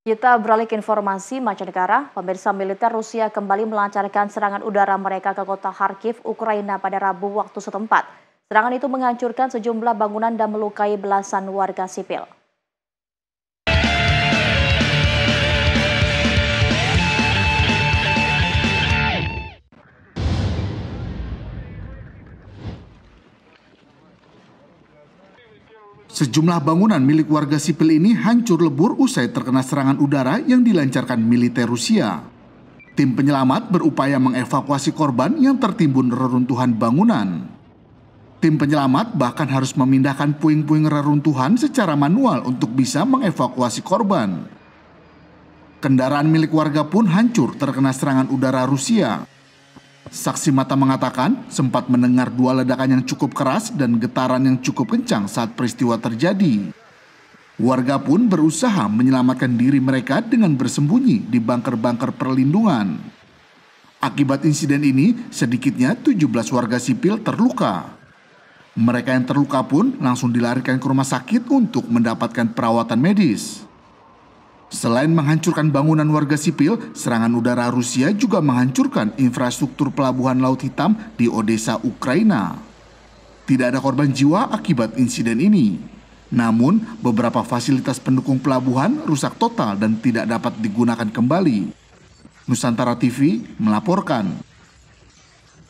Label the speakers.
Speaker 1: Kita beralih ke informasi mancanegara, pemirsa militer Rusia kembali melancarkan serangan udara mereka ke kota Kharkiv, Ukraina pada Rabu waktu setempat. Serangan itu menghancurkan sejumlah bangunan dan melukai belasan warga sipil.
Speaker 2: Sejumlah bangunan milik warga sipil ini hancur lebur usai terkena serangan udara yang dilancarkan militer Rusia. Tim penyelamat berupaya mengevakuasi korban yang tertimbun reruntuhan bangunan. Tim penyelamat bahkan harus memindahkan puing-puing reruntuhan secara manual untuk bisa mengevakuasi korban. Kendaraan milik warga pun hancur terkena serangan udara Rusia. Saksi mata mengatakan sempat mendengar dua ledakan yang cukup keras dan getaran yang cukup kencang saat peristiwa terjadi. Warga pun berusaha menyelamatkan diri mereka dengan bersembunyi di bunker-bunker perlindungan. Akibat insiden ini, sedikitnya 17 warga sipil terluka. Mereka yang terluka pun langsung dilarikan ke rumah sakit untuk mendapatkan perawatan medis. Selain menghancurkan bangunan warga sipil, serangan udara Rusia juga menghancurkan infrastruktur pelabuhan Laut Hitam di Odessa, Ukraina. Tidak ada korban jiwa akibat insiden ini. Namun, beberapa fasilitas pendukung pelabuhan rusak total dan tidak dapat digunakan kembali. Nusantara TV melaporkan.